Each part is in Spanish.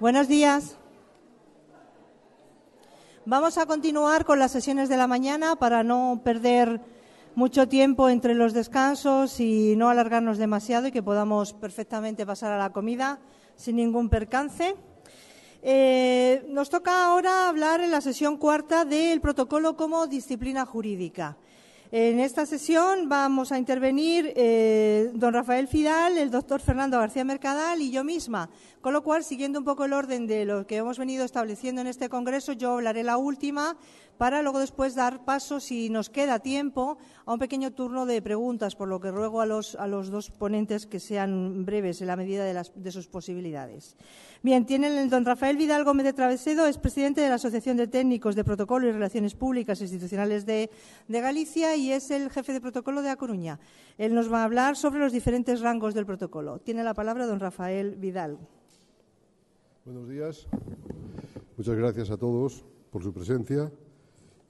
Buenos días. Vamos a continuar con las sesiones de la mañana para no perder mucho tiempo entre los descansos y no alargarnos demasiado y que podamos perfectamente pasar a la comida sin ningún percance. Eh, nos toca ahora hablar en la sesión cuarta del protocolo como disciplina jurídica. En esta sesión vamos a intervenir eh, don Rafael Fidal, el doctor Fernando García Mercadal y yo misma, con lo cual, siguiendo un poco el orden de lo que hemos venido estableciendo en este Congreso, yo hablaré la última para luego después dar paso, si nos queda tiempo, a un pequeño turno de preguntas, por lo que ruego a los, dos ponentes que sean breves en la medida de, sus posibilidades. Bien, tiene el don Rafael Vidal Gómez de Travesedo, es presidente de la Asociación de Técnicos de Protocolo y Relaciones Públicas Institucionales de, de Galicia y es el jefe de protocolo de A Coruña. Él nos va a hablar sobre los diferentes rangos del protocolo. Tiene la palabra don Rafael Vidal. Buenos días. Muchas gracias a todos por su presencia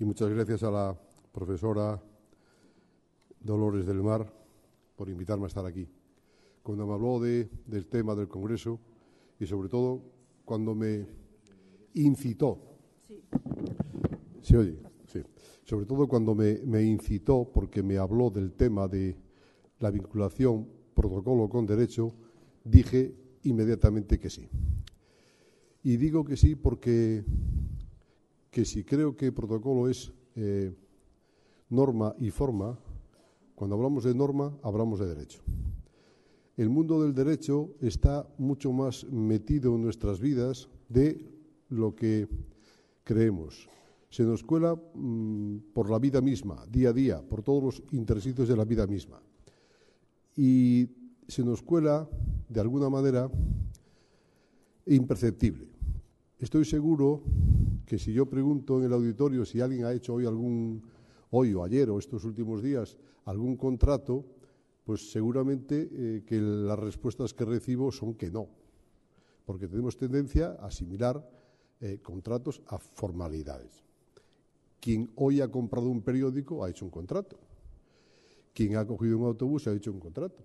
y muchas gracias a la profesora Dolores del Mar por invitarme a estar aquí. Cuando me habló del tema del Congreso y sobre todo cuando me incitó, sobre todo cuando me incitó porque me habló del tema de la vinculación protocolo con derecho, dije inmediatamente que sí. Y digo que sí porque que si creo que protocolo es eh, norma y forma, cuando hablamos de norma hablamos de derecho. El mundo del derecho está mucho más metido en nuestras vidas de lo que creemos. Se nos cuela mm, por la vida misma, día a día, por todos los intercitos de la vida misma. Y se nos cuela, de alguna manera, imperceptible. Estoy seguro que si yo pregunto en el auditorio si alguien ha hecho hoy algún, hoy o ayer o estos últimos días, algún contrato, pues seguramente eh, que las respuestas que recibo son que no, porque tenemos tendencia a asimilar eh, contratos a formalidades. Quien hoy ha comprado un periódico ha hecho un contrato. Quien ha cogido un autobús ha hecho un contrato.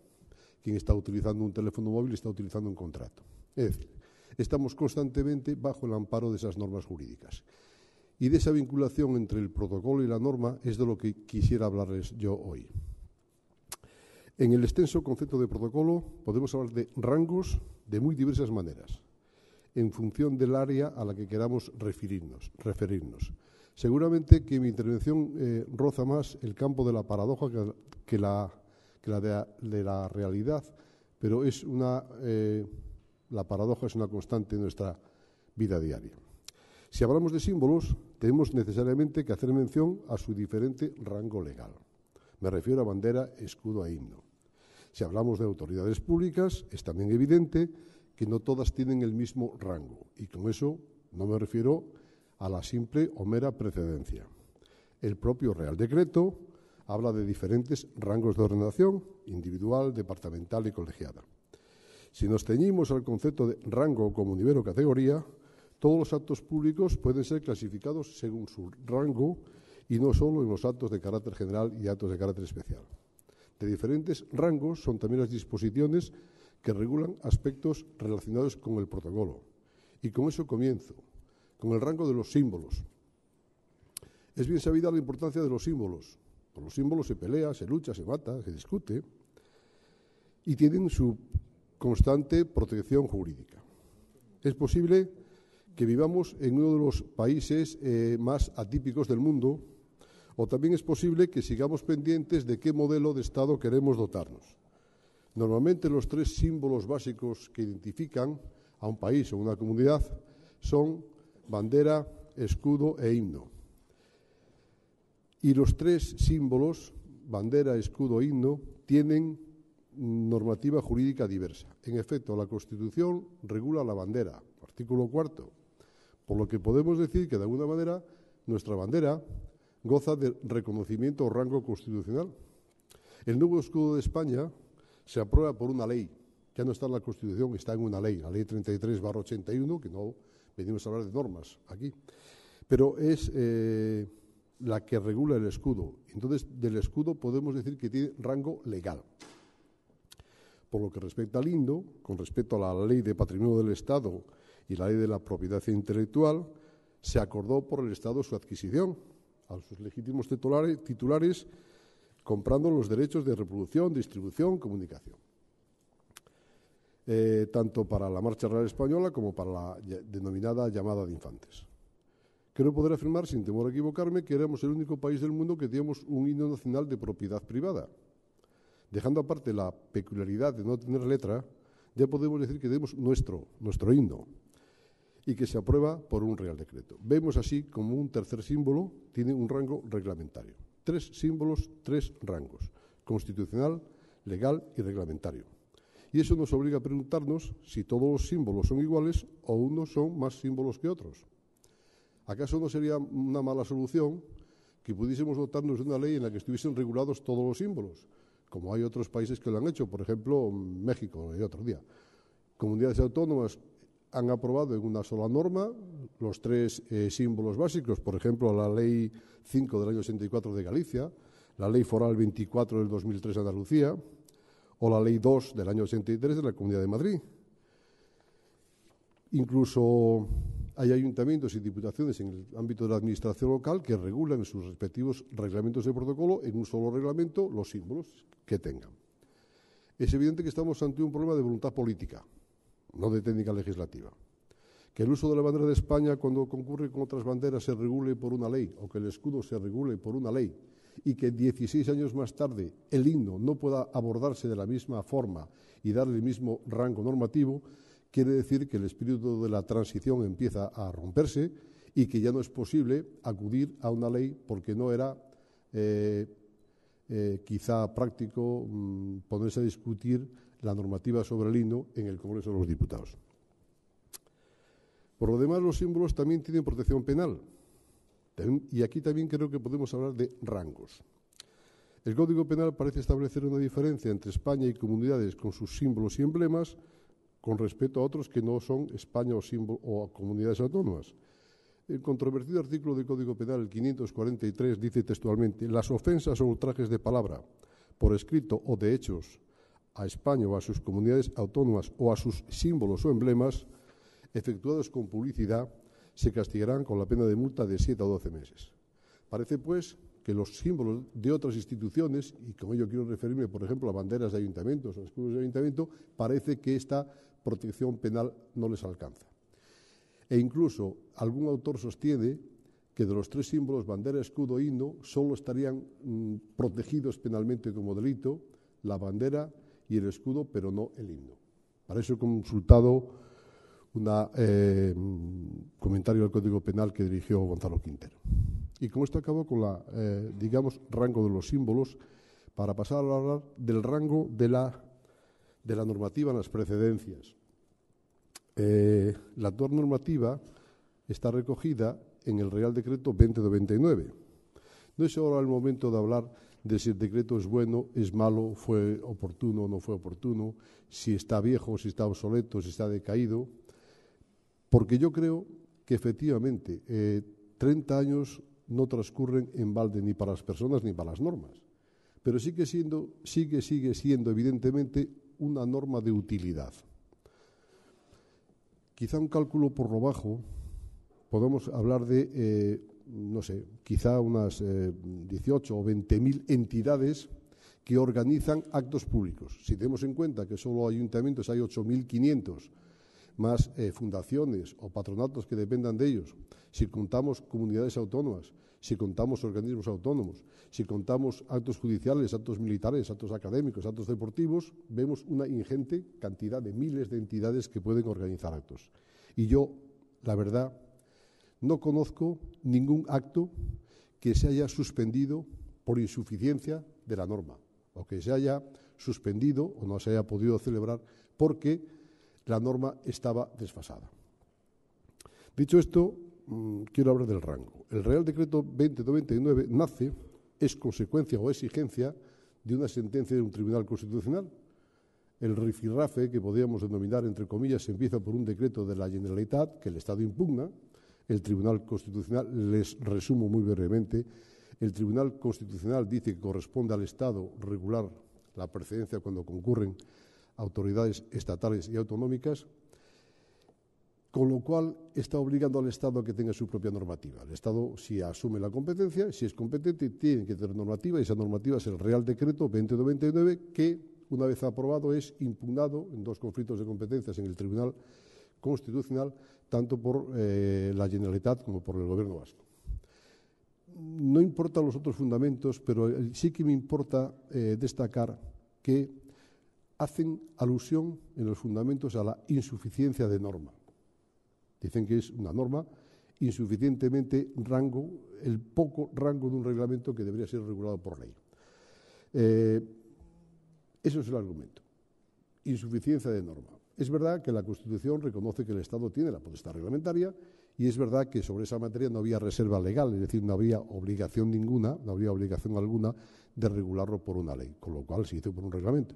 Quien está utilizando un teléfono móvil está utilizando un contrato. Es decir, estamos constantemente bajo el amparo de esas normas jurídicas. Y de esa vinculación entre el protocolo y la norma es de lo que quisiera hablarles yo hoy. En el extenso concepto de protocolo podemos hablar de rangos de muy diversas maneras, en función del área a la que queramos referirnos. Seguramente que mi intervención eh, roza más el campo de la paradoja que, la, de, la realidad, pero es una eh, la paradoja es una constante en nuestra vida diaria. Si hablamos de símbolos, tenemos necesariamente que hacer mención a su diferente rango legal. Me refiero a bandera, escudo e himno. Si hablamos de autoridades públicas, es también evidente que no todas tienen el mismo rango, y con eso no me refiero a la simple o mera precedencia. El propio Real Decreto habla de diferentes rangos de ordenación, individual, departamental y colegiada. Si nos ceñimos al concepto de rango como nivel o categoría, todos los actos públicos pueden ser clasificados según su rango y no solo en los actos de carácter general y actos de carácter especial. De diferentes rangos son también las disposiciones que regulan aspectos relacionados con el protocolo. Y con eso comienzo, con el rango de los símbolos. Es bien sabida la importancia de los símbolos. Con los símbolos se pelea, se lucha, se mata, se discute y tienen su constante protección jurídica. Es posible que vivamos en uno de los países eh, más atípicos del mundo, o también es posible que sigamos pendientes de qué modelo de Estado queremos dotarnos. Normalmente los tres símbolos básicos que identifican a un país o una comunidad son bandera, escudo e himno. Y los tres símbolos, bandera, escudo e himno, tienen normativa jurídica diversa. En efecto, la Constitución regula la bandera, artículo cuarto, por lo que podemos decir que, de alguna manera, nuestra bandera goza de reconocimiento o rango constitucional. El nuevo escudo de España se aprueba por una ley. Ya no está en la Constitución, está en una ley, la Ley 33-81, que no venimos a hablar de normas aquí. Pero es eh, la que regula el escudo. Entonces, del escudo podemos decir que tiene rango legal. Por lo que respecta al INDO, con respecto a la Ley de Patrimonio del Estado y la Ley de la Propiedad Intelectual, se acordó por el Estado su adquisición a sus legítimos titulares, comprando los derechos de reproducción, distribución, comunicación. Eh, tanto para la Marcha Real Española como para la denominada llamada de infantes. Creo poder afirmar, sin temor a equivocarme, que éramos el único país del mundo que teníamos un himno nacional de propiedad privada, Dejando aparte la peculiaridad de no tener letra, ya podemos decir que tenemos nuestro, nuestro himno y que se aprueba por un Real Decreto. Vemos así como un tercer símbolo tiene un rango reglamentario. Tres símbolos, tres rangos, constitucional, legal y reglamentario. Y eso nos obliga a preguntarnos si todos los símbolos son iguales o unos son más símbolos que otros. ¿Acaso no sería una mala solución que pudiésemos dotarnos de una ley en la que estuviesen regulados todos los símbolos? como hay otros países que lo han hecho, por ejemplo, México, el otro día. Comunidades autónomas han aprobado en una sola norma los tres eh, símbolos básicos, por ejemplo, la Ley 5 del año 84 de Galicia, la Ley Foral 24 del 2003 de Andalucía o la Ley 2 del año 83 de la Comunidad de Madrid. Incluso hay ayuntamientos y diputaciones en el ámbito de la administración local que regulan en sus respectivos reglamentos de protocolo, en un solo reglamento, los símbolos que tengan. Es evidente que estamos ante un problema de voluntad política, no de técnica legislativa. Que el uso de la bandera de España cuando concurre con otras banderas se regule por una ley o que el escudo se regule por una ley y que 16 años más tarde el himno no pueda abordarse de la misma forma y darle el mismo rango normativo quiere decir que el espíritu de la transición empieza a romperse y que ya no es posible acudir a una ley porque no era eh, eh, quizá práctico mm, ponerse a discutir la normativa sobre el himno en el Congreso de los Diputados. Por lo demás, los símbolos también tienen protección penal. Y aquí también creo que podemos hablar de rangos. El Código Penal parece establecer una diferencia entre España y comunidades con sus símbolos y emblemas, con respecto a otros que no son España o, o comunidades autónomas. El controvertido artículo del Código Penal, el 543, dice textualmente las ofensas o ultrajes de palabra, por escrito o de hechos, a España o a sus comunidades autónomas o a sus símbolos o emblemas, efectuados con publicidad, se castigarán con la pena de multa de 7 a 12 meses. Parece, pues, que los símbolos de otras instituciones, y con ello quiero referirme, por ejemplo, a banderas de ayuntamientos o escudos de ayuntamiento, parece que esta protección penal no les alcanza. E incluso algún autor sostiene que de los tres símbolos bandera, escudo e himno solo estarían mm, protegidos penalmente como delito la bandera y el escudo, pero no el himno. Para eso he consultado un eh, comentario del Código Penal que dirigió Gonzalo Quintero. Y con esto acabo con la, eh, digamos, rango de los símbolos para pasar a hablar del rango de la de la normativa en las precedencias. Eh, la actual normativa está recogida en el Real Decreto 2099. No es ahora el momento de hablar de si el decreto es bueno, es malo, fue oportuno o no fue oportuno, si está viejo, si está obsoleto, si está decaído, porque yo creo que efectivamente 30 eh, años no transcurren en balde ni para las personas ni para las normas, pero sigue siendo, sigue, sigue siendo evidentemente una norma de utilidad. Quizá un cálculo por lo bajo, podemos hablar de, eh, no sé, quizá unas 18 eh, o 20 mil entidades que organizan actos públicos. Si tenemos en cuenta que solo ayuntamientos hay 8.500, más eh, fundaciones o patronatos que dependan de ellos, si contamos comunidades autónomas, si contamos organismos autónomos, si contamos actos judiciales, actos militares, actos académicos, actos deportivos, vemos una ingente cantidad de miles de entidades que pueden organizar actos. Y yo, la verdad, no conozco ningún acto que se haya suspendido por insuficiencia de la norma, o que se haya suspendido o no se haya podido celebrar porque la norma estaba desfasada. Dicho esto, Mm, quiero hablar del rango. El Real Decreto 2099 nace, es consecuencia o exigencia de una sentencia de un tribunal constitucional. El rifirrafe, que podríamos denominar entre comillas, empieza por un decreto de la Generalitat que el Estado impugna. El Tribunal Constitucional, les resumo muy brevemente, el Tribunal Constitucional dice que corresponde al Estado regular la precedencia cuando concurren autoridades estatales y autonómicas con lo cual está obligando al Estado a que tenga su propia normativa. El Estado, si asume la competencia, si es competente, tiene que tener normativa y esa normativa es el Real Decreto 2099 que, una vez aprobado, es impugnado en dos conflictos de competencias en el Tribunal Constitucional, tanto por eh, la Generalitat como por el Gobierno vasco. No importan los otros fundamentos, pero eh, sí que me importa eh, destacar que hacen alusión en los fundamentos a la insuficiencia de norma Dicen que es una norma insuficientemente rango, el poco rango de un reglamento que debería ser regulado por ley. Eh, eso es el argumento. Insuficiencia de norma. Es verdad que la Constitución reconoce que el Estado tiene la potestad reglamentaria y es verdad que sobre esa materia no había reserva legal, es decir, no había obligación ninguna, no había obligación alguna de regularlo por una ley, con lo cual se hizo por un reglamento.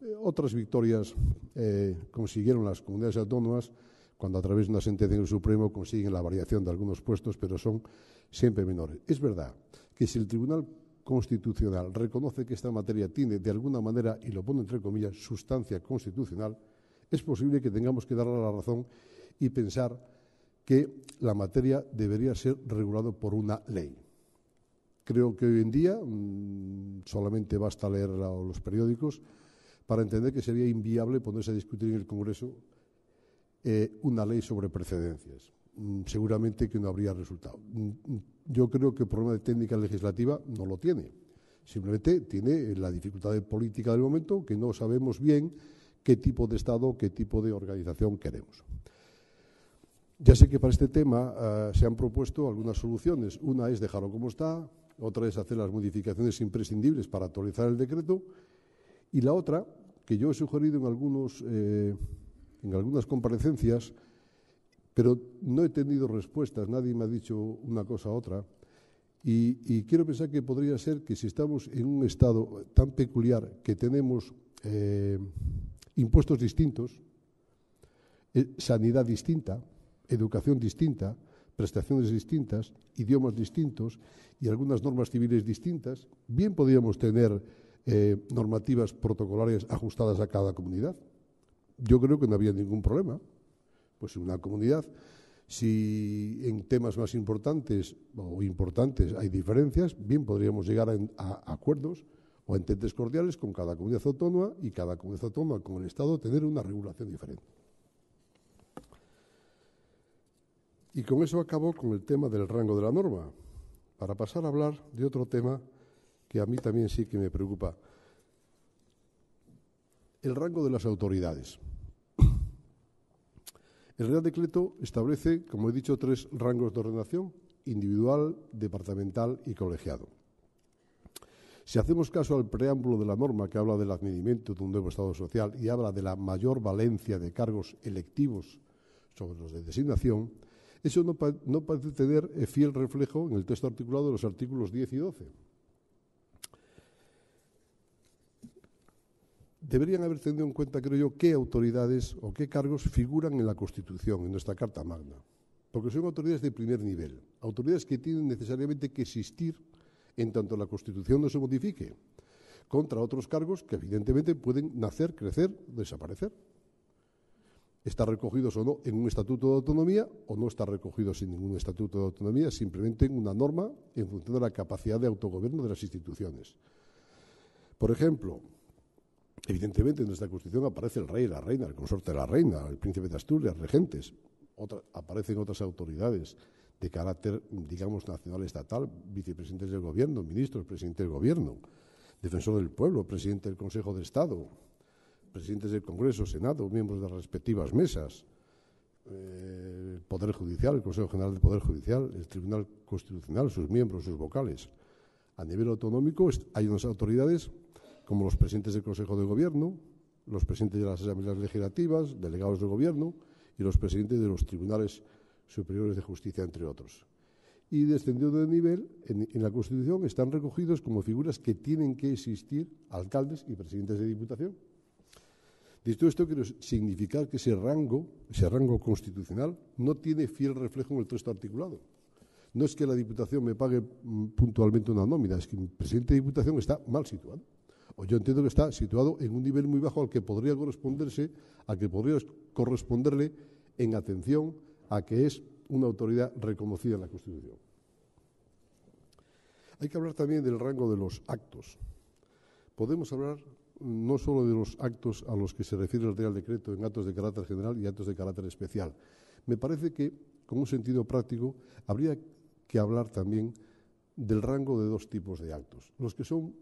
Eh, otras victorias eh, consiguieron las comunidades autónomas cuando a través de una sentencia del Supremo consiguen la variación de algunos puestos, pero son siempre menores. Es verdad que si el Tribunal Constitucional reconoce que esta materia tiene, de alguna manera, y lo pone entre comillas, sustancia constitucional, es posible que tengamos que darle la razón y pensar que la materia debería ser regulada por una ley. Creo que hoy en día mm, solamente basta leer los periódicos para entender que sería inviable ponerse a discutir en el Congreso eh, una ley sobre precedencias. Mm, seguramente que no habría resultado. Mm, mm, yo creo que el problema de técnica legislativa no lo tiene. Simplemente tiene eh, la dificultad política del momento, que no sabemos bien qué tipo de Estado, qué tipo de organización queremos. Ya sé que para este tema ah, se han propuesto algunas soluciones. Una es dejarlo como está, otra es hacer las modificaciones imprescindibles para actualizar el decreto y la otra, que yo he sugerido en algunos eh, en algunas comparecencias, pero no he tenido respuestas, nadie me ha dicho una cosa u otra. Y, quiero pensar que podría ser que si estamos en un estado tan peculiar que tenemos eh, impuestos distintos, eh, sanidad distinta, educación distinta, prestaciones distintas, idiomas distintos y algunas normas civiles distintas, bien podríamos tener eh, normativas protocolarias ajustadas a cada comunidad yo creo que no había ningún problema. Pues en una comunidad, si en temas más importantes o importantes hay diferencias, bien podríamos llegar a, acuerdos o a ententes cordiales con cada comunidad autónoma y cada comunidad autónoma con el Estado tener una regulación diferente. Y con eso acabo con el tema del rango de la norma, para pasar a hablar de otro tema que a mí también sí que me preocupa. El rango de las autoridades. El Real Decreto establece, como he dicho, tres rangos de ordenación, individual, departamental y colegiado. Si hacemos caso al preámbulo de la norma que habla del advenimiento de un nuevo Estado social y habla de la mayor valencia de cargos electivos sobre los de designación, eso no, no parece tener eh, fiel reflejo en el texto articulado de los artículos 10 y 12 deberían haber tenido en cuenta, creo yo, qué autoridades o qué cargos figuran en la Constitución, en nuestra Carta Magna. Porque son autoridades de primer nivel, autoridades que tienen necesariamente que existir en tanto la Constitución no se modifique, contra otros cargos que evidentemente pueden nacer, crecer, desaparecer. Está recogidos o no en un estatuto de autonomía o no está recogido sin ningún estatuto de autonomía, simplemente en una norma en función de la capacidad de autogobierno de las instituciones. Por ejemplo, Evidentemente, en nuestra Constitución aparece el rey y la reina, el consorte de la reina, el príncipe de Asturias, regentes. aparecen otras autoridades de carácter, digamos, nacional, estatal, vicepresidentes del gobierno, ministros, presidente del gobierno, defensor del pueblo, presidente del Consejo de Estado, presidentes del Congreso, Senado, miembros de las respectivas mesas, eh, el Poder Judicial, el Consejo General del Poder Judicial, el Tribunal Constitucional, sus miembros, sus vocales. A nivel autonómico hay unas autoridades como los presidentes del Consejo de Gobierno, los presidentes de las asambleas legislativas, delegados de gobierno y los presidentes de los tribunales superiores de justicia, entre otros. Y descendiendo de nivel, en, la Constitución están recogidos como figuras que tienen que existir alcaldes y presidentes de diputación. Dicho esto, quiero significar que ese rango, ese rango constitucional, no tiene fiel reflejo en el texto articulado. No es que la diputación me pague mm, puntualmente una nómina, es que el presidente de diputación está mal situado o yo entiendo que está situado en un nivel muy bajo al que podría corresponderse, al que podría corresponderle en atención a que es una autoridad reconocida en la Constitución. Hay que hablar también del rango de los actos. Podemos hablar no solo de los actos a los que se refiere el Real Decreto en actos de carácter general y actos de carácter especial. Me parece que, con un sentido práctico, habría que hablar también del rango de dos tipos de actos. Los que son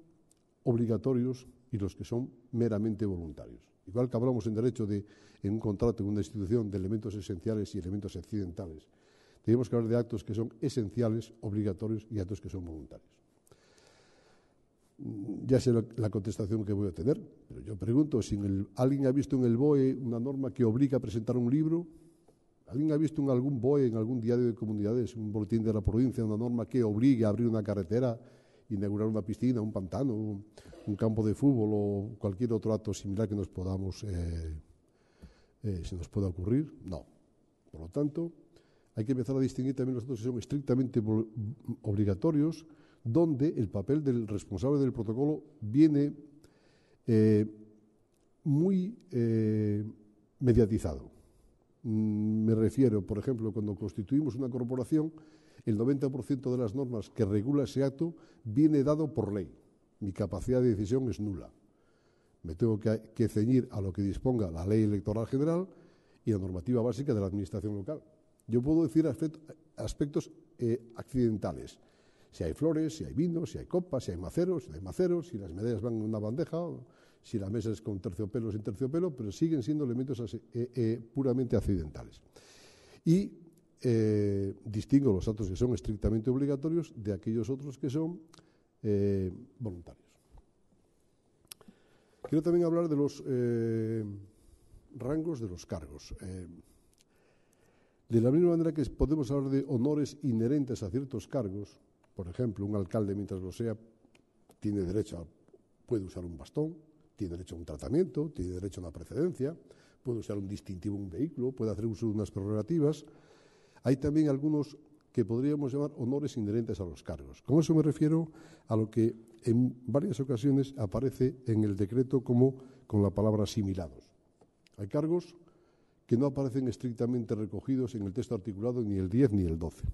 obligatorios y los que son meramente voluntarios. Igual que hablamos en derecho de, en un contrato, en una institución, de elementos esenciales y elementos accidentales. Tenemos que hablar de actos que son esenciales, obligatorios y actos que son voluntarios. Mm, ya sé la contestación que voy a tener, pero yo pregunto si alguien ha visto en el BOE una norma que obliga a presentar un libro. ¿Alguien ha visto en algún BOE, en algún diario de comunidades, un boletín de la provincia, una norma que obligue a abrir una carretera inaugurar una piscina, un pantano, un campo de fútbol o cualquier otro acto similar que nos podamos, eh, eh, se nos pueda ocurrir. No. Por lo tanto, hay que empezar a distinguir también los actos que son estrictamente obligatorios, donde el papel del responsable del protocolo viene eh, muy mediatizado. Mm, me refiero, por ejemplo, cuando constituimos una corporación, el 90% de las normas que regula ese acto viene dado por ley. Mi capacidad de decisión es nula. Me tengo que, ceñir a lo que disponga la ley electoral general y la normativa básica de la Administración local. Yo puedo decir aspectos eh, accidentales. Si hay flores, si hay vinos, si hay copas, si hay maceros, si hay maceros, si las medallas van en una bandeja, si la mesa es con terciopelo, sin terciopelo, pero siguen siendo elementos eh, eh, puramente accidentales. Y eh, distingo los actos que son estrictamente obligatorios de aquellos otros que son eh, voluntarios. Quiero también hablar de los eh, rangos de los cargos. de la misma manera que podemos hablar de honores inherentes a ciertos cargos, por ejemplo, un alcalde mientras lo sea tiene derecho a, puede usar un bastón, tiene derecho a un tratamiento, tiene derecho a una precedencia, puede usar un distintivo un vehículo, puede hacer uso de unas prerrogativas, hay también algunos que podríamos llamar honores inherentes a los cargos. Con eso me refiero a lo que en varias ocasiones aparece en el decreto como con la palabra asimilados. Hay cargos que no aparecen estrictamente recogidos en el texto articulado ni el 10 ni el 12.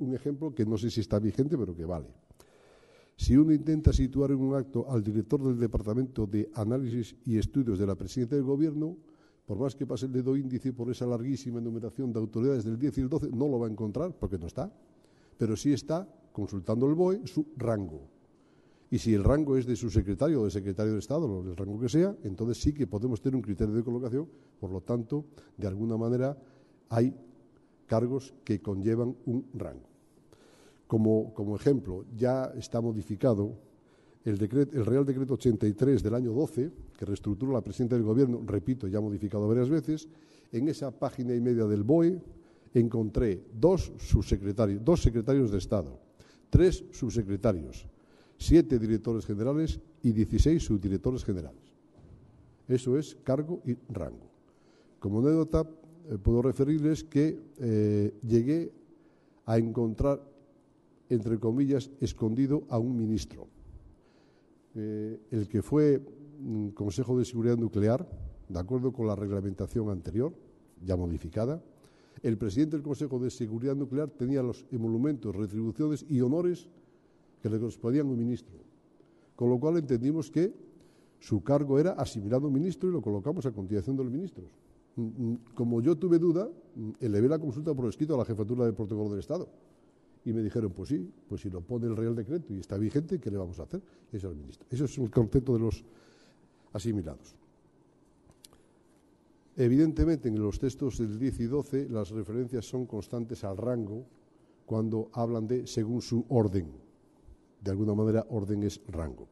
Un ejemplo que no sé si está vigente, pero que vale. Si uno intenta situar en un acto al director del Departamento de Análisis y Estudios de la Presidencia del Gobierno, por más que pase el dedo índice por esa larguísima enumeración de autoridades del 10 y el 12, no lo va a encontrar porque no está. Pero sí está, consultando el BOE, su rango. Y si el rango es de su secretario o de secretario de Estado, o del rango que sea, entonces sí que podemos tener un criterio de colocación. Por lo tanto, de alguna manera hay cargos que conllevan un rango. Como, como ejemplo, ya está modificado el, Real Decreto 83 del año 12, que reestructura la presidenta del Gobierno, repito, ya modificado varias veces, en esa página y media del BOE encontré dos subsecretarios, dos secretarios de Estado, tres subsecretarios, siete directores generales y 16 subdirectores generales. Eso es cargo y rango. Como anécdota, eh, puedo referirles que eh, llegué a encontrar, entre comillas, escondido a un ministro eh, el que fue mm, Consejo de Seguridad Nuclear, de acuerdo con la reglamentación anterior, ya modificada, el presidente del Consejo de Seguridad Nuclear tenía los emolumentos, retribuciones y honores que le correspondían a un ministro. Con lo cual entendimos que su cargo era asimilado a un ministro y lo colocamos a continuación de los ministros. Mm, mm, como yo tuve duda, elevé la consulta por escrito a la jefatura del protocolo del Estado y me dijeron, pues sí, pues si lo pone el Real Decreto y está vigente, ¿qué le vamos a hacer? Eso es el Eso es el concepto de los asimilados. Evidentemente, en los textos del 10 y 12 las referencias son constantes al rango cuando hablan de según su orden. De alguna manera, orden es rango.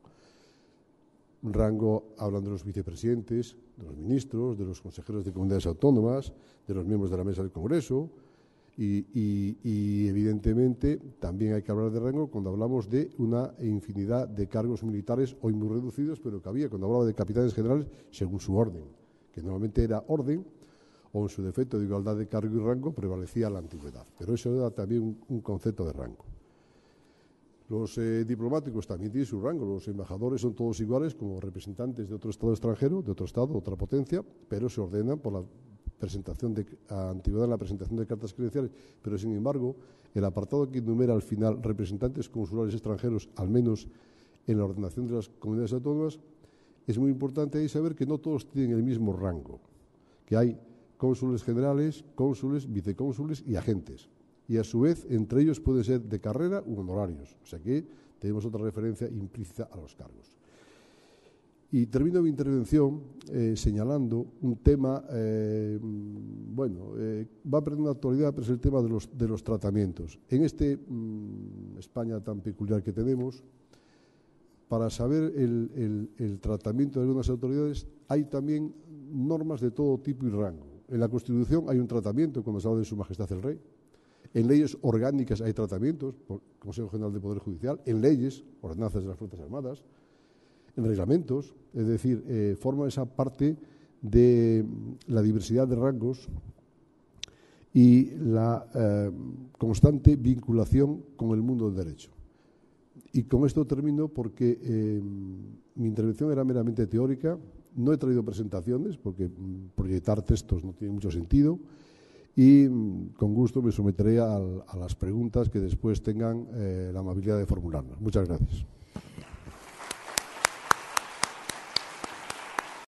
Rango hablan de los vicepresidentes, de los ministros, de los consejeros de comunidades autónomas, de los miembros de la mesa del Congreso, y, evidentemente también hay que hablar de rango cuando hablamos de una infinidad de cargos militares hoy muy reducidos, pero que había cuando hablaba de capitanes generales según su orden, que normalmente era orden o en su defecto de igualdad de cargo y rango prevalecía la antigüedad. Pero eso era también un, concepto de rango. Los eh, diplomáticos también tienen su rango, los embajadores son todos iguales como representantes de otro Estado extranjero, de otro Estado, otra potencia, pero se ordenan por la presentación de, antigüedad en la presentación de cartas credenciales, pero sin embargo, el apartado que enumera al final representantes consulares extranjeros, al menos en la ordenación de las comunidades autónomas, es muy importante ahí saber que no todos tienen el mismo rango, que hay cónsules generales, cónsules, vicecónsules y agentes. Y a su vez, entre ellos pueden ser de carrera u honorarios. O sea que tenemos otra referencia implícita a los cargos. Y termino mi intervención eh, señalando un tema, eh, bueno, eh, va a va una actualidad, pero es el tema de los, de los tratamientos. En este mm, España tan peculiar que tenemos, para saber el, tratamiento de algunas autoridades hay también normas de todo tipo y rango. En la Constitución hay un tratamiento cuando se habla de Su Majestad el Rey. En leyes orgánicas hay tratamientos, por Consejo General de Poder Judicial, en leyes, ordenanzas de las Fuerzas Armadas, en reglamentos, es decir, eh, forma esa parte de mm, la diversidad de rangos y la eh, constante vinculación con el mundo del derecho. Y con esto termino porque eh, mi intervención era meramente teórica, no he traído presentaciones porque mm, proyectar textos no tiene mucho sentido y mm, con gusto me someteré a, las preguntas que después tengan la amabilidad de formularnos. Muchas gracias.